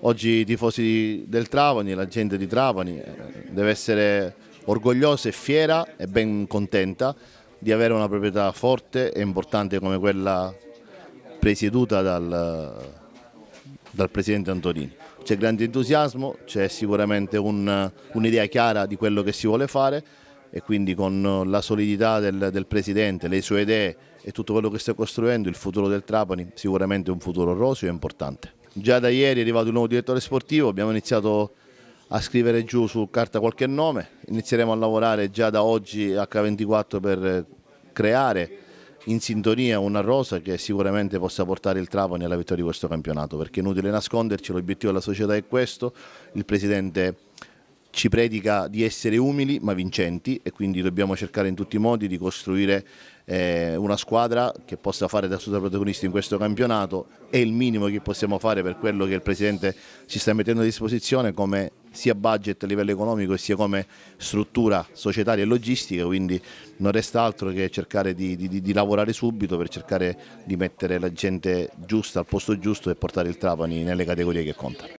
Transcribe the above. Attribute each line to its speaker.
Speaker 1: Oggi i tifosi del Travani, la gente di Travani eh, deve essere orgogliosa e fiera e ben contenta di avere una proprietà forte e importante come quella presieduta dal, dal Presidente Antonini. C'è grande entusiasmo, c'è sicuramente un'idea un chiara di quello che si vuole fare e quindi con la solidità del, del, Presidente, le sue idee e tutto quello che sta costruendo, il futuro del Trapani sicuramente è un futuro roseo e importante. Già da ieri è arrivato il nuovo direttore sportivo, abbiamo iniziato a scrivere giù su carta qualche nome, inizieremo a lavorare già da oggi H24 per creare in sintonia una rosa che sicuramente possa portare il Trapani alla vittoria di questo campionato, perché è inutile nasconderci, l'obiettivo della società è questo, il Presidente è ci predica di essere umili ma vincenti e quindi dobbiamo cercare in tutti i modi di costruire eh, una squadra che possa fare da assoluta protagonista in questo campionato è il minimo che possiamo fare per quello che il Presidente ci sta mettendo a disposizione come sia budget a livello economico sia come struttura societaria e logistica quindi non resta altro che cercare di, di, di lavorare subito per cercare di mettere la gente giusta al posto giusto e portare il Trapani nelle categorie che contano.